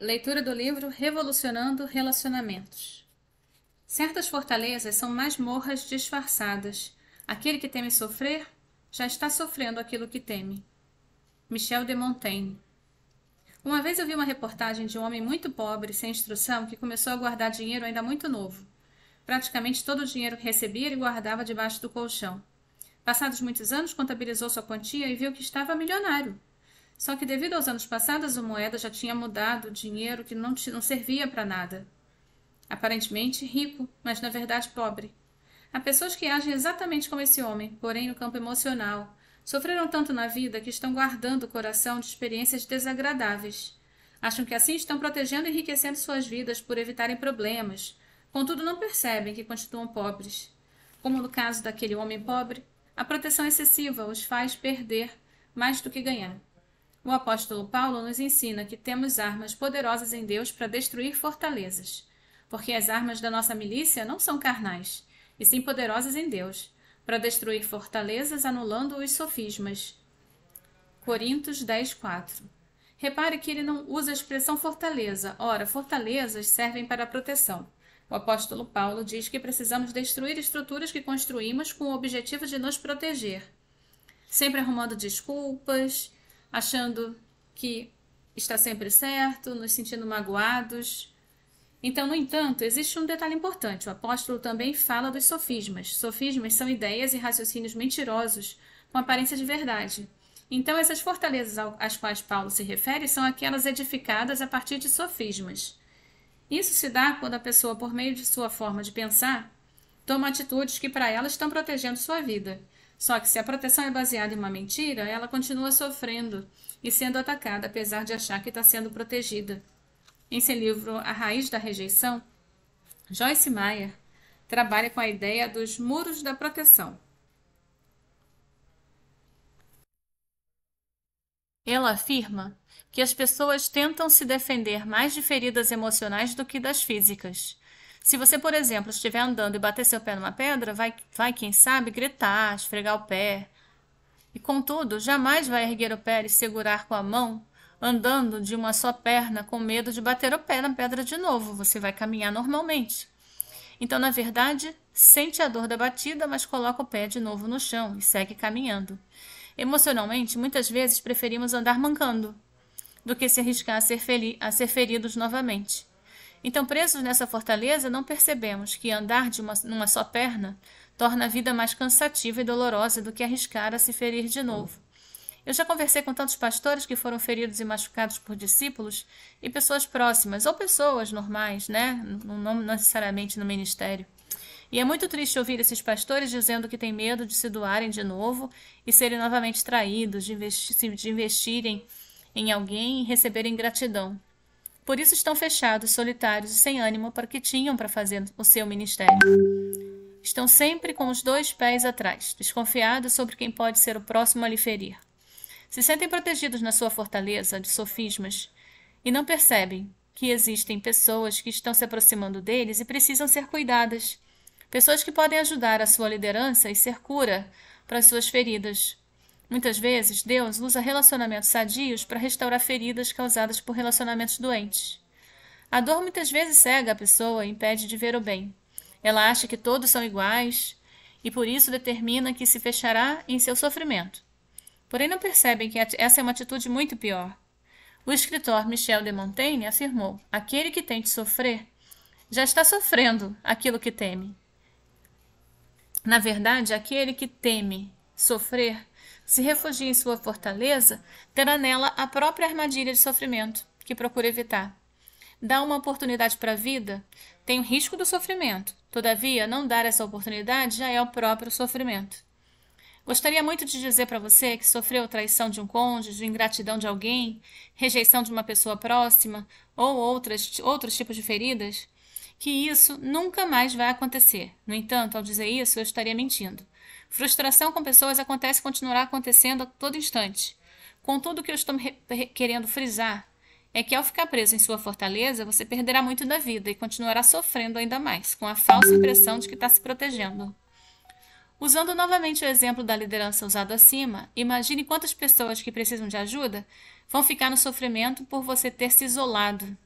Leitura do livro Revolucionando Relacionamentos. Certas fortalezas são mais morras disfarçadas. Aquele que teme sofrer já está sofrendo aquilo que teme. Michel de Montaigne. Uma vez eu vi uma reportagem de um homem muito pobre, sem instrução, que começou a guardar dinheiro ainda muito novo. Praticamente todo o dinheiro que recebia ele guardava debaixo do colchão. Passados muitos anos, contabilizou sua quantia e viu que estava milionário. Só que devido aos anos passados, a moeda já tinha mudado o dinheiro que não, não servia para nada. Aparentemente rico, mas na verdade pobre. Há pessoas que agem exatamente como esse homem, porém no campo emocional. Sofreram tanto na vida que estão guardando o coração de experiências desagradáveis. Acham que assim estão protegendo e enriquecendo suas vidas por evitarem problemas. Contudo, não percebem que continuam pobres. Como no caso daquele homem pobre, a proteção excessiva os faz perder mais do que ganhar. O apóstolo Paulo nos ensina que temos armas poderosas em Deus para destruir fortalezas, porque as armas da nossa milícia não são carnais, e sim poderosas em Deus, para destruir fortalezas anulando os sofismas. Coríntios 10, 4 Repare que ele não usa a expressão fortaleza. Ora, fortalezas servem para proteção. O apóstolo Paulo diz que precisamos destruir estruturas que construímos com o objetivo de nos proteger. Sempre arrumando desculpas, achando que está sempre certo, nos sentindo magoados. Então, no entanto, existe um detalhe importante. O apóstolo também fala dos sofismas. Sofismas são ideias e raciocínios mentirosos com aparência de verdade. Então, essas fortalezas às quais Paulo se refere são aquelas edificadas a partir de sofismas. Isso se dá quando a pessoa, por meio de sua forma de pensar, toma atitudes que para ela estão protegendo sua vida, só que se a proteção é baseada em uma mentira, ela continua sofrendo e sendo atacada, apesar de achar que está sendo protegida. Em seu livro A Raiz da Rejeição, Joyce Meyer trabalha com a ideia dos muros da proteção. Ela afirma que as pessoas tentam se defender mais de feridas emocionais do que das físicas se você, por exemplo, estiver andando e bater seu pé numa pedra, vai, vai quem sabe, gritar, esfregar o pé. E contudo, jamais vai erguer o pé e segurar com a mão, andando de uma só perna, com medo de bater o pé na pedra de novo. Você vai caminhar normalmente. Então, na verdade, sente a dor da batida, mas coloca o pé de novo no chão e segue caminhando. Emocionalmente, muitas vezes preferimos andar mancando do que se arriscar a ser, a ser feridos novamente. Então, presos nessa fortaleza, não percebemos que andar de uma, numa só perna torna a vida mais cansativa e dolorosa do que arriscar a se ferir de novo. Eu já conversei com tantos pastores que foram feridos e machucados por discípulos e pessoas próximas, ou pessoas normais, né? Não, não necessariamente no ministério. E é muito triste ouvir esses pastores dizendo que têm medo de se doarem de novo e serem novamente traídos, de, investi de investirem em alguém e receberem gratidão. Por isso estão fechados, solitários e sem ânimo para o que tinham para fazer o seu ministério. Estão sempre com os dois pés atrás, desconfiados sobre quem pode ser o próximo a lhe ferir. Se sentem protegidos na sua fortaleza de sofismas e não percebem que existem pessoas que estão se aproximando deles e precisam ser cuidadas. Pessoas que podem ajudar a sua liderança e ser cura para as suas feridas. Muitas vezes, Deus usa relacionamentos sadios para restaurar feridas causadas por relacionamentos doentes. A dor muitas vezes cega a pessoa e impede de ver o bem. Ela acha que todos são iguais e por isso determina que se fechará em seu sofrimento. Porém, não percebem que essa é uma atitude muito pior. O escritor Michel de Montaigne afirmou: aquele que tente sofrer já está sofrendo aquilo que teme. Na verdade, aquele que teme sofrer se refugia em sua fortaleza, terá nela a própria armadilha de sofrimento que procura evitar. Dá uma oportunidade para a vida tem o risco do sofrimento, todavia, não dar essa oportunidade já é o próprio sofrimento. Gostaria muito de dizer para você que sofreu traição de um cônjuge, ingratidão de alguém, rejeição de uma pessoa próxima ou outras, outros tipos de feridas, que isso nunca mais vai acontecer. No entanto, ao dizer isso, eu estaria mentindo. Frustração com pessoas acontece e continuará acontecendo a todo instante. Contudo, o que eu estou querendo frisar é que ao ficar preso em sua fortaleza, você perderá muito da vida e continuará sofrendo ainda mais, com a falsa impressão de que está se protegendo. Usando novamente o exemplo da liderança usado acima, imagine quantas pessoas que precisam de ajuda vão ficar no sofrimento por você ter se isolado.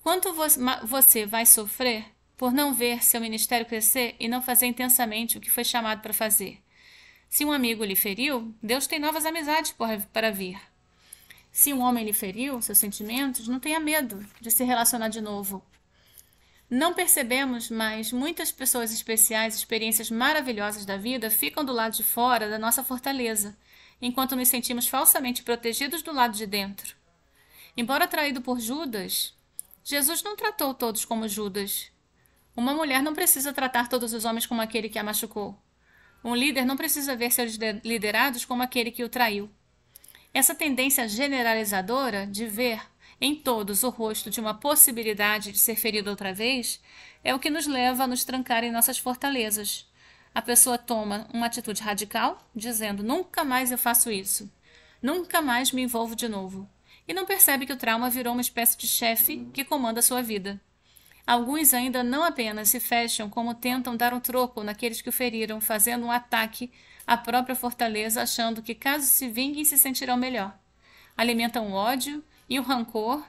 Quanto você vai sofrer por não ver seu ministério crescer e não fazer intensamente o que foi chamado para fazer. Se um amigo lhe feriu, Deus tem novas amizades para vir. Se um homem lhe feriu seus sentimentos, não tenha medo de se relacionar de novo. Não percebemos, mas muitas pessoas especiais, experiências maravilhosas da vida, ficam do lado de fora da nossa fortaleza, enquanto nos sentimos falsamente protegidos do lado de dentro. Embora traído por Judas, Jesus não tratou todos como Judas. Uma mulher não precisa tratar todos os homens como aquele que a machucou. Um líder não precisa ver seus liderados como aquele que o traiu. Essa tendência generalizadora de ver em todos o rosto de uma possibilidade de ser ferido outra vez é o que nos leva a nos trancar em nossas fortalezas. A pessoa toma uma atitude radical, dizendo: nunca mais eu faço isso, nunca mais me envolvo de novo, e não percebe que o trauma virou uma espécie de chefe que comanda sua vida. Alguns ainda não apenas se fecham, como tentam dar um troco naqueles que o feriram, fazendo um ataque à própria fortaleza, achando que caso se vinguem se sentirão melhor. Alimentam o ódio e o rancor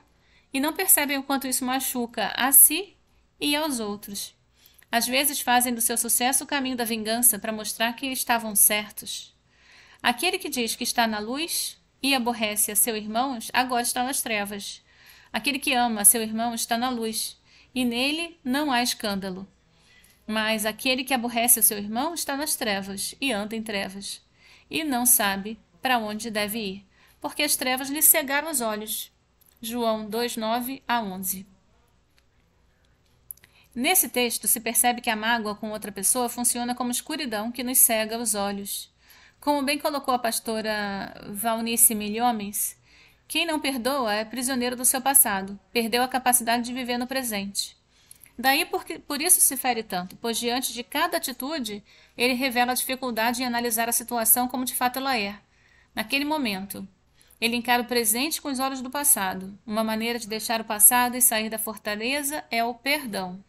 e não percebem o quanto isso machuca a si e aos outros. Às vezes fazem do seu sucesso o caminho da vingança para mostrar que estavam certos. Aquele que diz que está na luz e aborrece a seu irmão, agora está nas trevas. Aquele que ama a seu irmão está na luz e nele não há escândalo. Mas aquele que aborrece o seu irmão está nas trevas e anda em trevas, e não sabe para onde deve ir, porque as trevas lhe cegaram os olhos. João 2:9 a 11. Nesse texto se percebe que a mágoa com outra pessoa funciona como escuridão que nos cega os olhos. Como bem colocou a pastora Valnice Milhomens, quem não perdoa é prisioneiro do seu passado, perdeu a capacidade de viver no presente. Daí porque, por isso se fere tanto, pois diante de cada atitude ele revela a dificuldade em analisar a situação como de fato ela é, naquele momento. Ele encara o presente com os olhos do passado. Uma maneira de deixar o passado e sair da fortaleza é o perdão.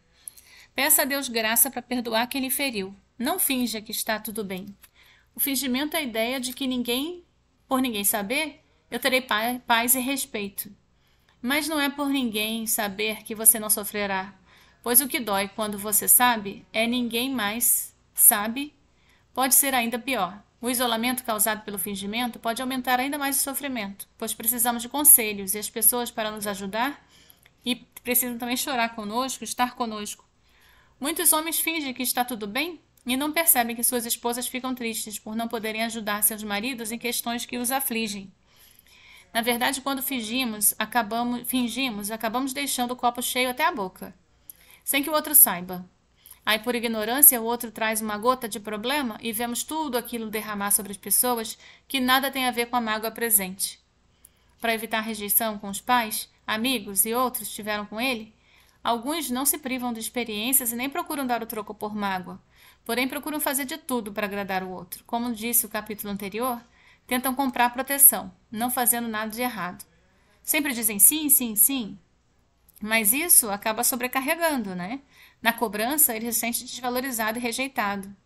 Peça a Deus graça para perdoar quem lhe feriu. Não finja que está tudo bem. O fingimento é a ideia de que ninguém, por ninguém saber, eu terei paz e respeito. Mas não é por ninguém saber que você não sofrerá, pois o que dói quando você sabe é ninguém mais sabe, pode ser ainda pior. O isolamento causado pelo fingimento pode aumentar ainda mais o sofrimento, pois precisamos de conselhos e as pessoas para nos ajudar e precisam também chorar conosco, estar conosco. Muitos homens fingem que está tudo bem e não percebem que suas esposas ficam tristes por não poderem ajudar seus maridos em questões que os afligem. Na verdade, quando fingimos, acabamos, fingimos, acabamos deixando o copo cheio até a boca, sem que o outro saiba. Aí, por ignorância, o outro traz uma gota de problema e vemos tudo aquilo derramar sobre as pessoas que nada tem a ver com a mágoa presente. Para evitar rejeição com os pais, amigos e outros tiveram com ele, alguns não se privam de experiências e nem procuram dar o troco por mágoa, porém procuram fazer de tudo para agradar o outro. Como disse o capítulo anterior, tentam comprar proteção, não fazendo nada de errado. Sempre dizem sim, sim, sim, mas isso acaba sobrecarregando, né? Na cobrança, ele se sente desvalorizado e rejeitado.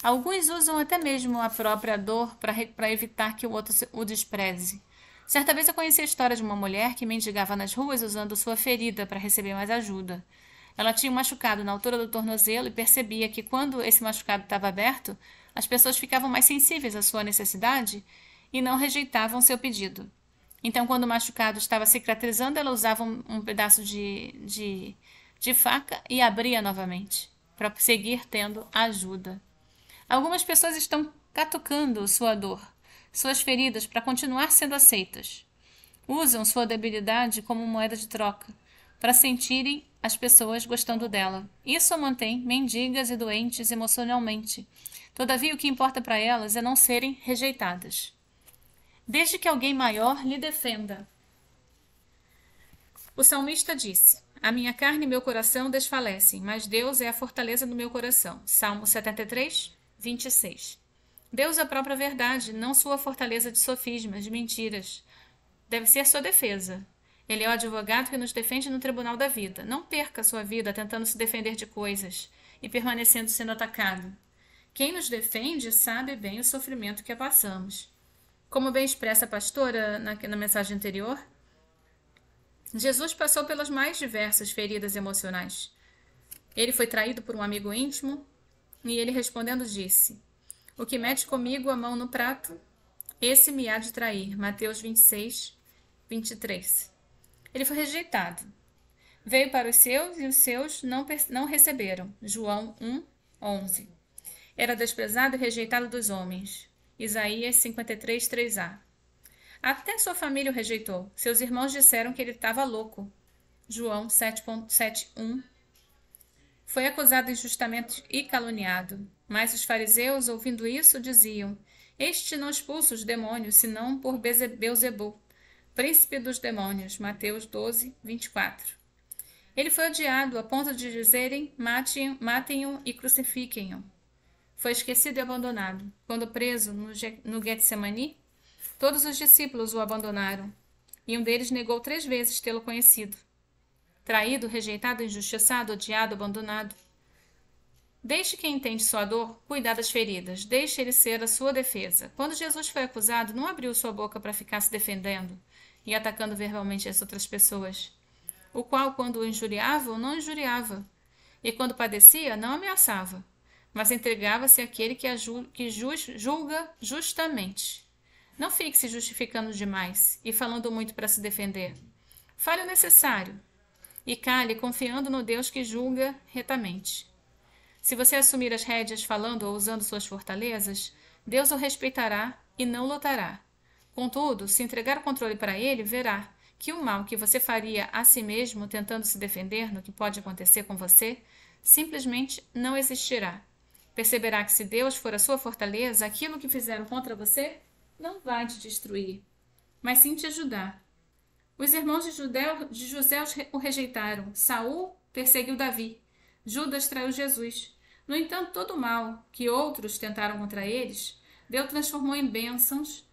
Alguns usam até mesmo a própria dor para evitar que o outro o despreze. Certa vez eu conheci a história de uma mulher que mendigava nas ruas usando sua ferida para receber mais ajuda. Ela tinha um machucado na altura do tornozelo e percebia que quando esse machucado estava aberto, as pessoas ficavam mais sensíveis à sua necessidade e não rejeitavam seu pedido. Então, quando o machucado estava cicatrizando, ela usava um, um pedaço de, de, de faca e abria novamente, para seguir tendo ajuda. Algumas pessoas estão catucando sua dor, suas feridas, para continuar sendo aceitas. Usam sua debilidade como moeda de troca, para sentirem as pessoas gostando dela. Isso mantém mendigas e doentes emocionalmente, Todavia, o que importa para elas é não serem rejeitadas. Desde que alguém maior lhe defenda. O salmista disse: A minha carne e meu coração desfalecem, mas Deus é a fortaleza do meu coração. Salmo 73, 26. Deus é a própria verdade, não sua fortaleza de sofismas, de mentiras. Deve ser sua defesa. Ele é o advogado que nos defende no tribunal da vida. Não perca sua vida tentando se defender de coisas e permanecendo sendo atacado. Quem nos defende sabe bem o sofrimento que passamos. Como bem expressa a pastora na, na mensagem anterior, Jesus passou pelas mais diversas feridas emocionais. Ele foi traído por um amigo íntimo e ele respondendo disse: O que mete comigo a mão no prato, esse me há de trair. Mateus 26, 23. Ele foi rejeitado. Veio para os seus e os seus não, não receberam. João 1, 11. Era desprezado e rejeitado dos homens. Isaías 53, 3a. Até sua família o rejeitou. Seus irmãos disseram que ele estava louco. João 7.71 Foi acusado injustamente e caluniado. Mas os fariseus, ouvindo isso, diziam, Este não expulsa os demônios, senão por Beuzebu, príncipe dos demônios. Mateus 12, 24 Ele foi odiado a ponto de dizerem, matem-o e crucifiquem-o foi esquecido e abandonado. Quando preso no, Getsemani, todos os discípulos o abandonaram, e um deles negou três vezes tê-lo conhecido. Traído, rejeitado, injustiçado, odiado, abandonado. Deixe quem entende sua dor cuidar das feridas, deixe ele ser a sua defesa. Quando Jesus foi acusado, não abriu sua boca para ficar se defendendo e atacando verbalmente as outras pessoas, o qual, quando o injuriavam, não injuriava, e quando padecia, não ameaçava, mas entregava-se àquele que, ju que ju julga justamente. Não fique se justificando demais e falando muito para se defender. Fale o necessário e cale confiando no Deus que julga retamente. Se você assumir as rédeas falando ou usando suas fortalezas, Deus o respeitará e não lutará. Contudo, se entregar o controle para ele, verá que o mal que você faria a si mesmo tentando se defender no que pode acontecer com você, simplesmente não existirá. Perceberá que se Deus for a sua fortaleza, aquilo que fizeram contra você não vai te destruir, mas sim te ajudar. Os irmãos de, Judeu, de José o rejeitaram. Saul perseguiu Davi. Judas traiu Jesus. No entanto, todo o mal que outros tentaram contra eles, Deus transformou em bênçãos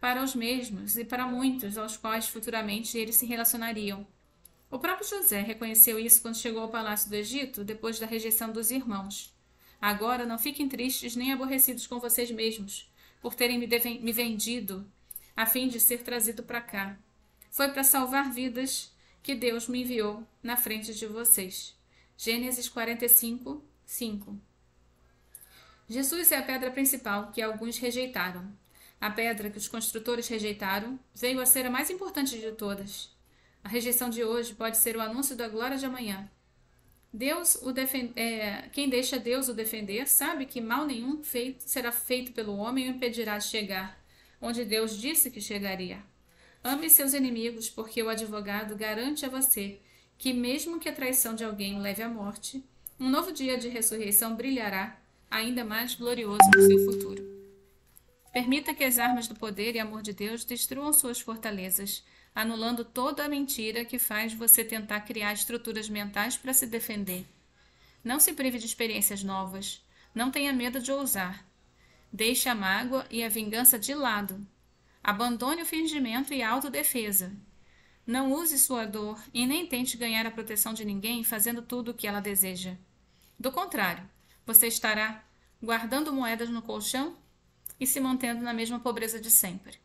para os mesmos e para muitos aos quais futuramente eles se relacionariam. O próprio José reconheceu isso quando chegou ao palácio do Egito, depois da rejeição dos irmãos. Agora não fiquem tristes nem aborrecidos com vocês mesmos por terem me, me vendido a fim de ser trazido para cá. Foi para salvar vidas que Deus me enviou na frente de vocês. Gênesis 45, 5. Jesus é a pedra principal que alguns rejeitaram. A pedra que os construtores rejeitaram veio a ser a mais importante de todas. A rejeição de hoje pode ser o anúncio da glória de amanhã. Deus o defende, é, quem deixa Deus o defender sabe que mal nenhum feito, será feito pelo homem o impedirá de chegar onde Deus disse que chegaria. Ame seus inimigos, porque o advogado garante a você que, mesmo que a traição de alguém o leve à morte, um novo dia de ressurreição brilhará, ainda mais glorioso no seu futuro. Permita que as armas do poder e amor de Deus destruam suas fortalezas anulando toda a mentira que faz você tentar criar estruturas mentais para se defender. Não se prive de experiências novas. Não tenha medo de ousar. Deixe a mágoa e a vingança de lado. Abandone o fingimento e a autodefesa. Não use sua dor e nem tente ganhar a proteção de ninguém fazendo tudo o que ela deseja. Do contrário, você estará guardando moedas no colchão e se mantendo na mesma pobreza de sempre,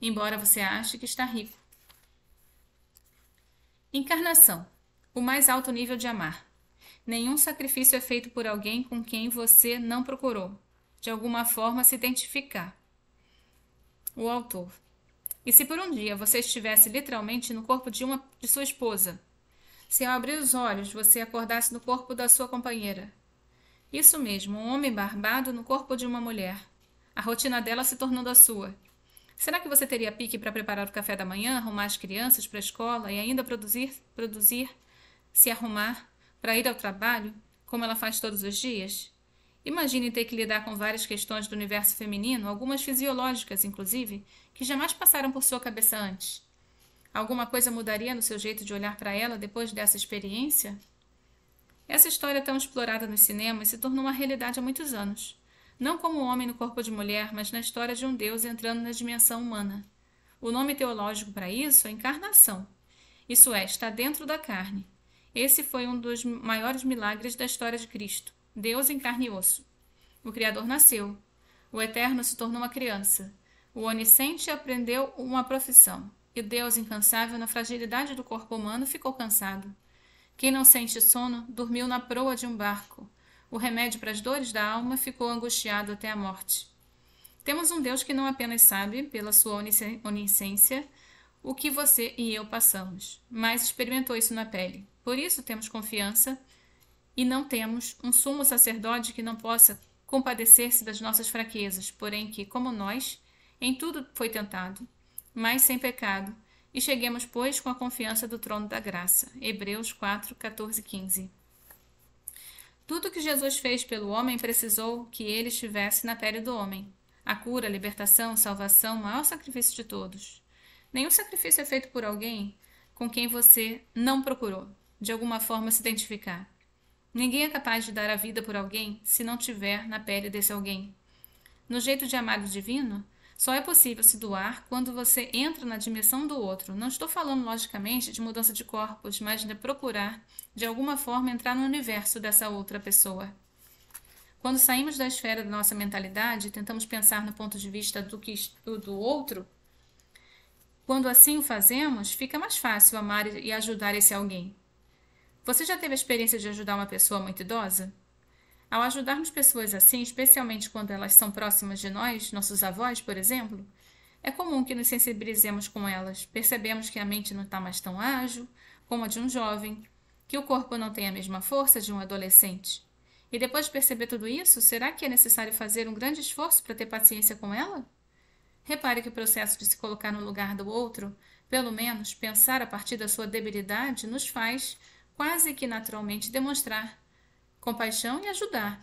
embora você ache que está rico. Encarnação o mais alto nível de amar. Nenhum sacrifício é feito por alguém com quem você não procurou, de alguma forma, se identificar. O autor. E se por um dia você estivesse literalmente no corpo de uma de sua esposa? Se ao abrir os olhos você acordasse no corpo da sua companheira? Isso mesmo, um homem barbado no corpo de uma mulher. A rotina dela se tornando a sua. Será que você teria pique para preparar o café da manhã, arrumar as crianças para a escola e ainda produzir, produzir, se arrumar para ir ao trabalho, como ela faz todos os dias? Imagine ter que lidar com várias questões do universo feminino, algumas fisiológicas, inclusive, que jamais passaram por sua cabeça antes. Alguma coisa mudaria no seu jeito de olhar para ela depois dessa experiência? Essa história tão explorada nos cinemas se tornou uma realidade há muitos anos não como homem no corpo de mulher, mas na história de um Deus entrando na dimensão humana. O nome teológico para isso é encarnação. Isso é, está dentro da carne. Esse foi um dos maiores milagres da história de Cristo. Deus em carne e osso. O Criador nasceu. O Eterno se tornou uma criança. O Onisciente aprendeu uma profissão. E Deus, incansável na fragilidade do corpo humano, ficou cansado. Quem não sente sono, dormiu na proa de um barco o remédio para as dores da alma, ficou angustiado até a morte. Temos um Deus que não apenas sabe, pela sua onisciência, o que você e eu passamos, mas experimentou isso na pele. Por isso temos confiança e não temos um sumo sacerdote que não possa compadecer-se das nossas fraquezas, porém que, como nós, em tudo foi tentado, mas sem pecado, e cheguemos, pois, com a confiança do trono da graça. Hebreus 4, 14 15. Tudo que Jesus fez pelo homem precisou que ele estivesse na pele do homem. A cura, a libertação, a salvação, o maior sacrifício de todos. Nenhum sacrifício é feito por alguém com quem você não procurou, de alguma forma, se identificar. Ninguém é capaz de dar a vida por alguém se não tiver na pele desse alguém. No jeito de amar o divino, só é possível se doar quando você entra na dimensão do outro. Não estou falando, logicamente, de mudança de corpos, mas de procurar de alguma forma, entrar no universo dessa outra pessoa. Quando saímos da esfera da nossa mentalidade e tentamos pensar no ponto de vista do, que, do outro, quando assim o fazemos, fica mais fácil amar e ajudar esse alguém. Você já teve a experiência de ajudar uma pessoa muito idosa? Ao ajudarmos pessoas assim, especialmente quando elas são próximas de nós, nossos avós, por exemplo, é comum que nos sensibilizemos com elas. Percebemos que a mente não está mais tão ágil como a de um jovem, que o corpo não tem a mesma força de um adolescente. E depois de perceber tudo isso, será que é necessário fazer um grande esforço para ter paciência com ela? Repare que o processo de se colocar no lugar do outro, pelo menos pensar a partir da sua debilidade, nos faz, quase que naturalmente, demonstrar compaixão e ajudar.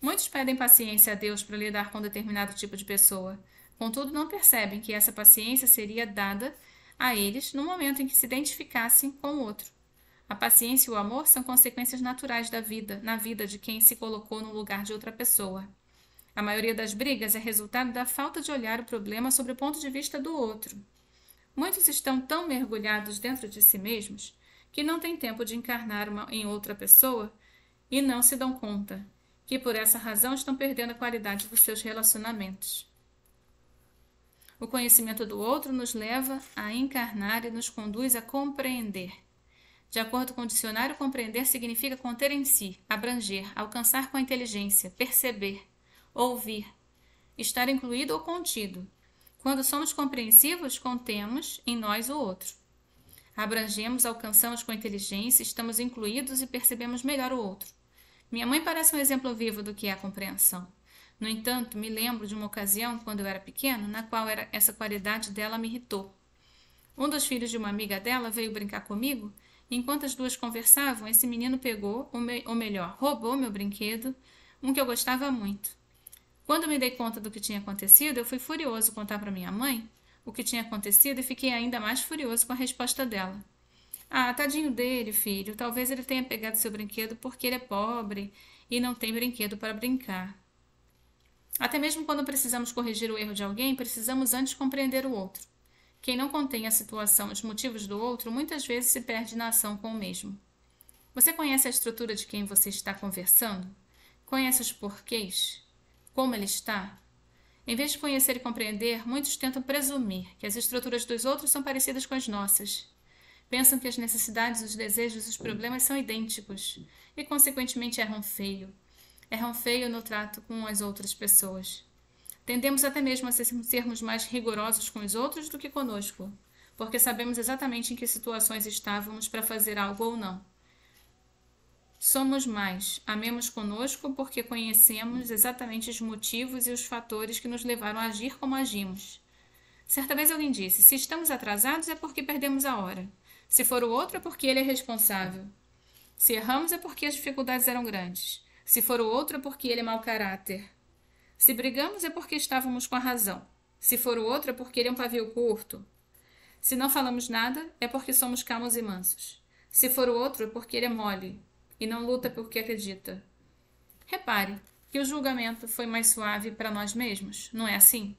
Muitos pedem paciência a Deus para lidar com determinado tipo de pessoa, contudo, não percebem que essa paciência seria dada a eles no momento em que se identificassem com o outro. A paciência e o amor são consequências naturais da vida, na vida de quem se colocou no lugar de outra pessoa. A maioria das brigas é resultado da falta de olhar o problema sobre o ponto de vista do outro. Muitos estão tão mergulhados dentro de si mesmos que não têm tempo de encarnar uma, em outra pessoa e não se dão conta que por essa razão estão perdendo a qualidade dos seus relacionamentos. O conhecimento do outro nos leva a encarnar e nos conduz a compreender. De acordo com o dicionário, compreender significa conter em si, abranger, alcançar com a inteligência, perceber, ouvir, estar incluído ou contido. Quando somos compreensivos, contemos em nós o outro. Abrangemos, alcançamos com inteligência, estamos incluídos e percebemos melhor o outro. Minha mãe parece um exemplo vivo do que é a compreensão. No entanto, me lembro de uma ocasião, quando eu era pequeno, na qual essa qualidade dela me irritou. Um dos filhos de uma amiga dela veio brincar comigo Enquanto as duas conversavam, esse menino pegou, ou, me, ou melhor, roubou meu brinquedo, um que eu gostava muito. Quando me dei conta do que tinha acontecido, eu fui furioso contar para minha mãe o que tinha acontecido e fiquei ainda mais furioso com a resposta dela. Ah, tadinho dele, filho. Talvez ele tenha pegado seu brinquedo porque ele é pobre e não tem brinquedo para brincar. Até mesmo quando precisamos corrigir o erro de alguém, precisamos antes compreender o outro. Quem não contém a situação, os motivos do outro, muitas vezes se perde na ação com o mesmo. Você conhece a estrutura de quem você está conversando? Conhece os porquês? Como ele está? Em vez de conhecer e compreender, muitos tentam presumir que as estruturas dos outros são parecidas com as nossas. Pensam que as necessidades, os desejos e os problemas são idênticos e, consequentemente, erram feio. Erram feio no trato com as outras pessoas. Tendemos até mesmo a sermos mais rigorosos com os outros do que conosco, porque sabemos exatamente em que situações estávamos para fazer algo ou não. Somos mais, amemos conosco porque conhecemos exatamente os motivos e os fatores que nos levaram a agir como agimos. Certa vez alguém disse: se estamos atrasados é porque perdemos a hora. Se for o outro é porque ele é responsável. Se erramos é porque as dificuldades eram grandes. Se for o outro é porque ele é mau caráter. Se brigamos é porque estávamos com a razão. Se for o outro é porque ele é um pavio curto. Se não falamos nada é porque somos calmos e mansos. Se for o outro é porque ele é mole e não luta porque acredita. Repare que o julgamento foi mais suave para nós mesmos, não é assim?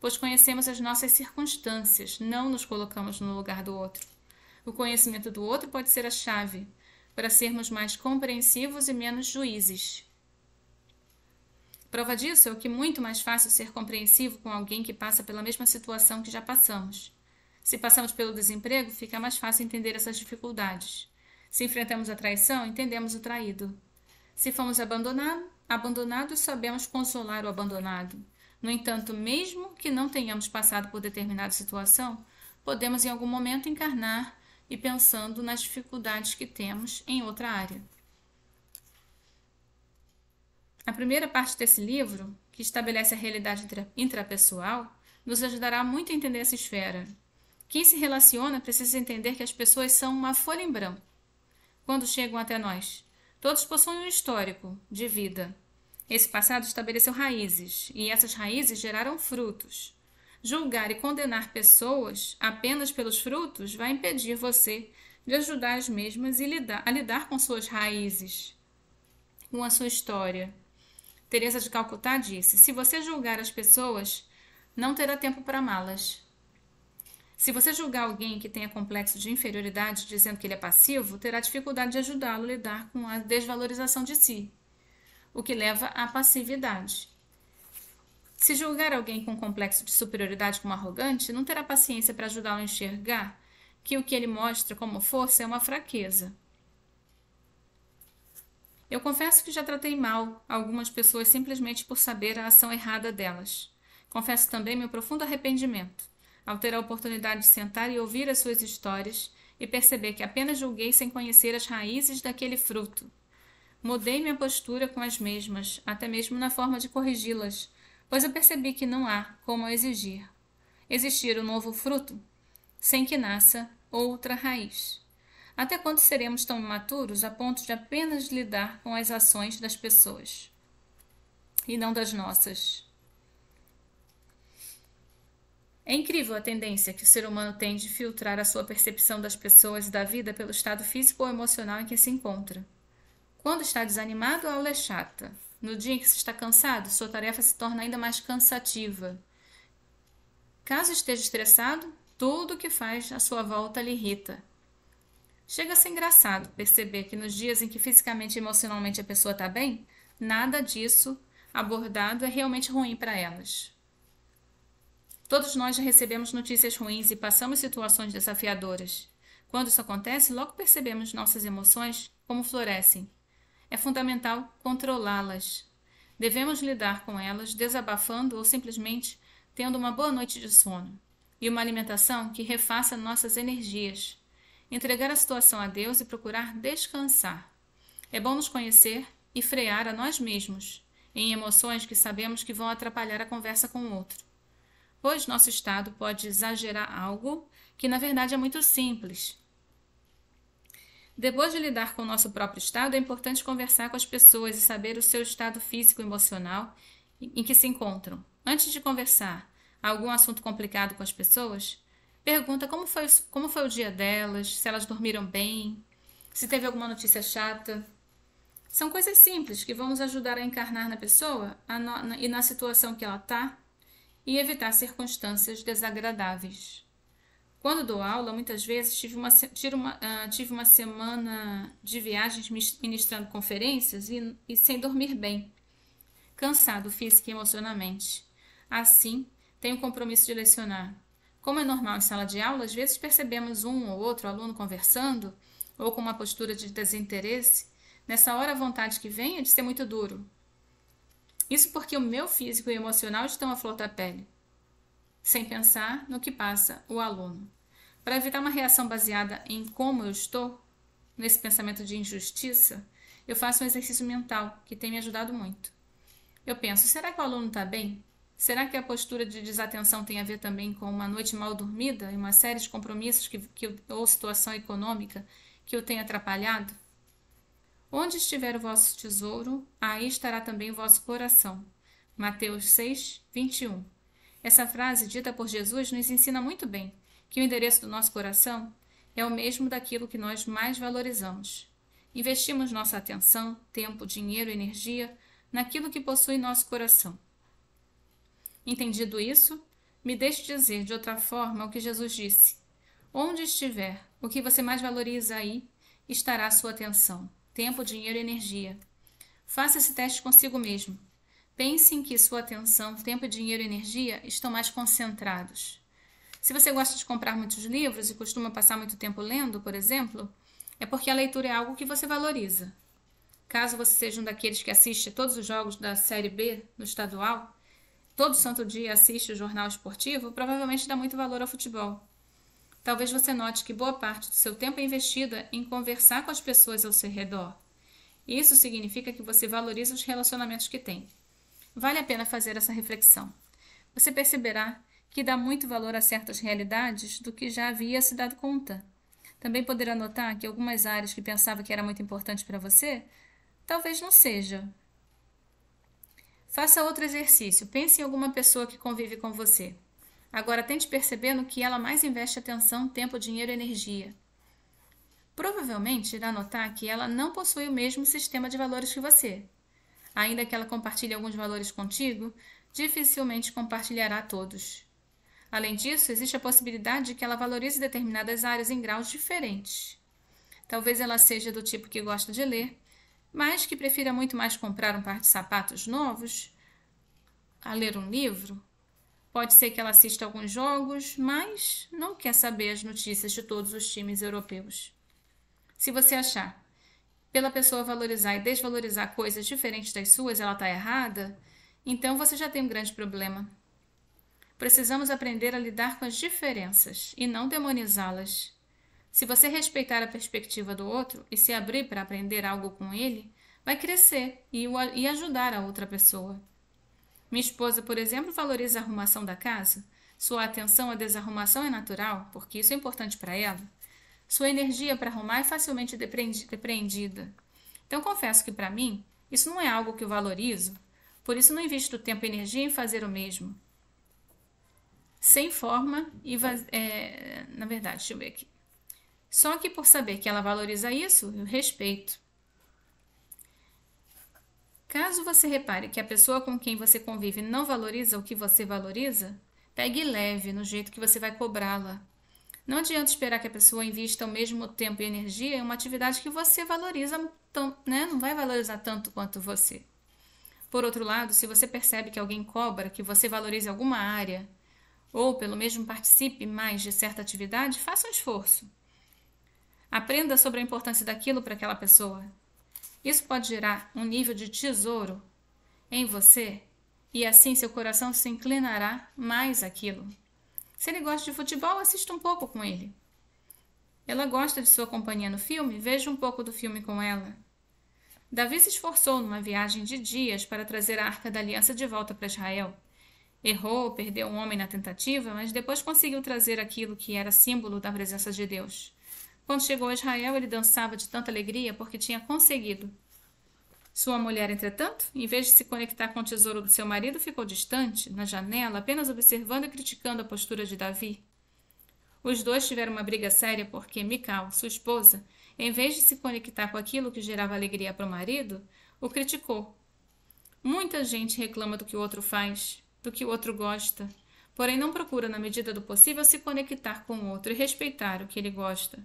Pois conhecemos as nossas circunstâncias, não nos colocamos no lugar do outro. O conhecimento do outro pode ser a chave para sermos mais compreensivos e menos juízes. Prova disso é o que é muito mais fácil ser compreensivo com alguém que passa pela mesma situação que já passamos. Se passamos pelo desemprego, fica mais fácil entender essas dificuldades. Se enfrentamos a traição, entendemos o traído. Se fomos abandonado, abandonados, sabemos consolar o abandonado. No entanto, mesmo que não tenhamos passado por determinada situação, podemos em algum momento encarnar e pensando nas dificuldades que temos em outra área. A primeira parte desse livro, que estabelece a realidade intrapessoal, nos ajudará muito a entender essa esfera. Quem se relaciona precisa entender que as pessoas são uma folha em branco quando chegam até nós. Todos possuem um histórico de vida. Esse passado estabeleceu raízes, e essas raízes geraram frutos. Julgar e condenar pessoas apenas pelos frutos vai impedir você de ajudar as mesmas e lidar, a lidar com suas raízes, com a sua história. Teresa de Calcutá disse: Se você julgar as pessoas, não terá tempo para amá-las. Se você julgar alguém que tenha complexo de inferioridade dizendo que ele é passivo, terá dificuldade de ajudá-lo a lidar com a desvalorização de si, o que leva à passividade. Se julgar alguém com complexo de superioridade como arrogante, não terá paciência para ajudá-lo a enxergar que o que ele mostra como força é uma fraqueza eu confesso que já tratei mal algumas pessoas simplesmente por saber a ação errada delas. Confesso também meu profundo arrependimento ao ter a oportunidade de sentar e ouvir as suas histórias e perceber que apenas julguei sem conhecer as raízes daquele fruto. Mudei minha postura com as mesmas, até mesmo na forma de corrigi-las, pois eu percebi que não há como exigir existir um novo fruto sem que nasça outra raiz. Até quando seremos tão imaturos a ponto de apenas lidar com as ações das pessoas e não das nossas? É incrível a tendência que o ser humano tem de filtrar a sua percepção das pessoas e da vida pelo estado físico ou emocional em que se encontra. Quando está desanimado, a aula é chata. No dia em que se está cansado, sua tarefa se torna ainda mais cansativa. Caso esteja estressado, tudo o que faz à sua volta lhe irrita. Chega a ser engraçado perceber que nos dias em que fisicamente e emocionalmente a pessoa está bem, nada disso abordado é realmente ruim para elas. Todos nós já recebemos notícias ruins e passamos situações desafiadoras. Quando isso acontece, logo percebemos nossas emoções como florescem. É fundamental controlá-las. Devemos lidar com elas desabafando ou simplesmente tendo uma boa noite de sono e uma alimentação que refaça nossas energias entregar a situação a Deus e procurar descansar. É bom nos conhecer e frear a nós mesmos em emoções que sabemos que vão atrapalhar a conversa com o outro. Pois nosso estado pode exagerar algo que na verdade é muito simples. Depois de lidar com o nosso próprio estado, é importante conversar com as pessoas e saber o seu estado físico e emocional em que se encontram. Antes de conversar algum assunto complicado com as pessoas, Pergunta como foi, como foi o dia delas, se elas dormiram bem, se teve alguma notícia chata. São coisas simples que vão nos ajudar a encarnar na pessoa no, na, e na situação que ela está e evitar circunstâncias desagradáveis. Quando dou aula, muitas vezes tive uma, tive uma, uh, tive uma semana de viagens ministrando conferências e, e sem dormir bem, cansado física e emocionalmente. Assim, tenho o compromisso de lecionar, como é normal em sala de aula, às vezes percebemos um ou outro aluno conversando ou com uma postura de desinteresse. Nessa hora, a vontade que vem é de ser muito duro. Isso porque o meu físico e emocional estão à flor da pele, sem pensar no que passa o aluno. Para evitar uma reação baseada em como eu estou, nesse pensamento de injustiça, eu faço um exercício mental que tem me ajudado muito. Eu penso: será que o aluno está bem? Será que a postura de desatenção tem a ver também com uma noite mal dormida e uma série de compromissos que, que, ou situação econômica que o tenha atrapalhado? Onde estiver o vosso tesouro, aí estará também o vosso coração. Mateus 6, 21. Essa frase, dita por Jesus, nos ensina muito bem que o endereço do nosso coração é o mesmo daquilo que nós mais valorizamos. Investimos nossa atenção, tempo, dinheiro, energia naquilo que possui nosso coração Entendido isso, me deixe dizer de outra forma o que Jesus disse: Onde estiver, o que você mais valoriza aí estará a sua atenção, tempo, dinheiro e energia. Faça esse teste consigo mesmo. Pense em que sua atenção, tempo, dinheiro e energia estão mais concentrados. Se você gosta de comprar muitos livros e costuma passar muito tempo lendo, por exemplo, é porque a leitura é algo que você valoriza. Caso você seja um daqueles que assiste todos os jogos da Série B no estadual, todo santo dia assiste o jornal esportivo provavelmente dá muito valor ao futebol. Talvez você note que boa parte do seu tempo é investida em conversar com as pessoas ao seu redor. Isso significa que você valoriza os relacionamentos que tem. Vale a pena fazer essa reflexão. Você perceberá que dá muito valor a certas realidades do que já havia se dado conta. Também poderá notar que algumas áreas que pensava que era muito importante para você, talvez não seja, Faça outro exercício. Pense em alguma pessoa que convive com você. Agora tente perceber no que ela mais investe atenção, tempo, dinheiro e energia. Provavelmente irá notar que ela não possui o mesmo sistema de valores que você. Ainda que ela compartilhe alguns valores contigo, dificilmente compartilhará todos. Além disso, existe a possibilidade de que ela valorize determinadas áreas em graus diferentes. Talvez ela seja do tipo que gosta de ler, mas que prefira muito mais comprar um par de sapatos novos a ler um livro. Pode ser que ela assista alguns jogos, mas não quer saber as notícias de todos os times europeus. Se você achar pela pessoa valorizar e desvalorizar coisas diferentes das suas, ela está errada, então você já tem um grande problema. Precisamos aprender a lidar com as diferenças e não demonizá-las. Se você respeitar a perspectiva do outro e se abrir para aprender algo com ele, vai crescer e, o, e ajudar a outra pessoa. Minha esposa, por exemplo, valoriza a arrumação da casa. Sua atenção à desarrumação é natural, porque isso é importante para ela. Sua energia para arrumar é facilmente depreendida. Então, confesso que para mim, isso não é algo que eu valorizo, por isso não invisto tempo e energia em fazer o mesmo. Sem forma e. É, na verdade, deixa eu ver aqui. Só que por saber que ela valoriza isso, eu respeito. Caso você repare que a pessoa com quem você convive não valoriza o que você valoriza, pegue leve no jeito que você vai cobrá-la. Não adianta esperar que a pessoa invista o mesmo tempo e energia em uma atividade que você valoriza, né? não vai valorizar tanto quanto você. Por outro lado, se você percebe que alguém cobra que você valorize alguma área, ou pelo mesmo participe mais de certa atividade, faça um esforço. Aprenda sobre a importância daquilo para aquela pessoa. Isso pode gerar um nível de tesouro em você e assim seu coração se inclinará mais àquilo. Se ele gosta de futebol, assista um pouco com ele. Ela gosta de sua companhia no filme, veja um pouco do filme com ela. Davi se esforçou numa viagem de dias para trazer a arca da aliança de volta para Israel. Errou, perdeu um homem na tentativa, mas depois conseguiu trazer aquilo que era símbolo da presença de Deus. Quando chegou a Israel, ele dançava de tanta alegria porque tinha conseguido. Sua mulher, entretanto, em vez de se conectar com o tesouro do seu marido, ficou distante, na janela, apenas observando e criticando a postura de Davi. Os dois tiveram uma briga séria porque Mical, sua esposa, em vez de se conectar com aquilo que gerava alegria para o marido, o criticou. Muita gente reclama do que o outro faz, do que o outro gosta, porém não procura, na medida do possível, se conectar com o outro e respeitar o que ele gosta.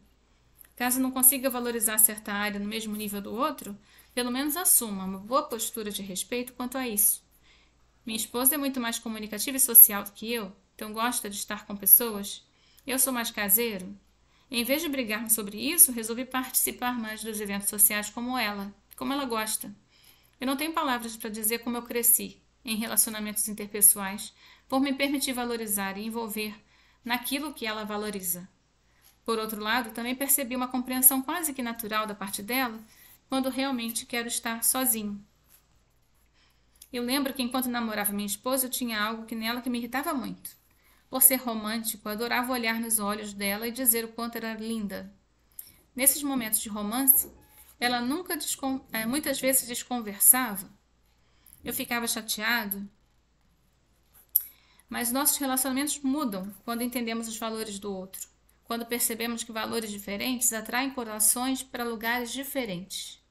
Caso não consiga valorizar certa área no mesmo nível do outro, pelo menos assuma uma boa postura de respeito quanto a isso. Minha esposa é muito mais comunicativa e social do que eu, então gosta de estar com pessoas. Eu sou mais caseiro. Em vez de brigarmos sobre isso, resolvi participar mais dos eventos sociais como ela, como ela gosta. Eu não tenho palavras para dizer como eu cresci em relacionamentos interpessoais por me permitir valorizar e envolver naquilo que ela valoriza. Por outro lado, também percebi uma compreensão quase que natural da parte dela quando realmente quero estar sozinho. Eu lembro que enquanto namorava minha esposa, eu tinha algo que nela que me irritava muito. Por ser romântico, adorava olhar nos olhos dela e dizer o quanto era linda. Nesses momentos de romance, ela nunca eh, muitas vezes desconversava. Eu ficava chateado. Mas nossos relacionamentos mudam quando entendemos os valores do outro quando percebemos que valores diferentes atraem corações para lugares diferentes.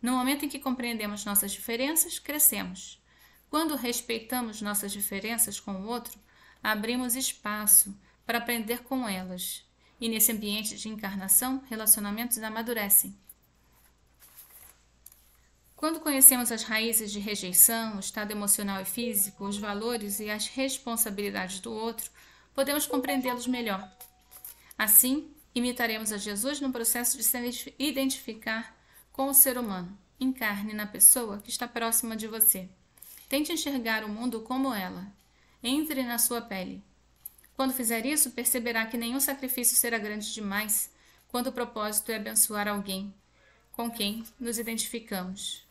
No momento em que compreendemos nossas diferenças, crescemos. Quando respeitamos nossas diferenças com o outro, abrimos espaço para aprender com elas. E nesse ambiente de encarnação, relacionamentos amadurecem. Quando conhecemos as raízes de rejeição, o estado emocional e físico, os valores e as responsabilidades do outro, podemos compreendê-los melhor Assim, imitaremos a Jesus no processo de se identificar com o ser humano. Encarne na pessoa que está próxima de você. Tente enxergar o mundo como ela. Entre na sua pele. Quando fizer isso, perceberá que nenhum sacrifício será grande demais quando o propósito é abençoar alguém com quem nos identificamos.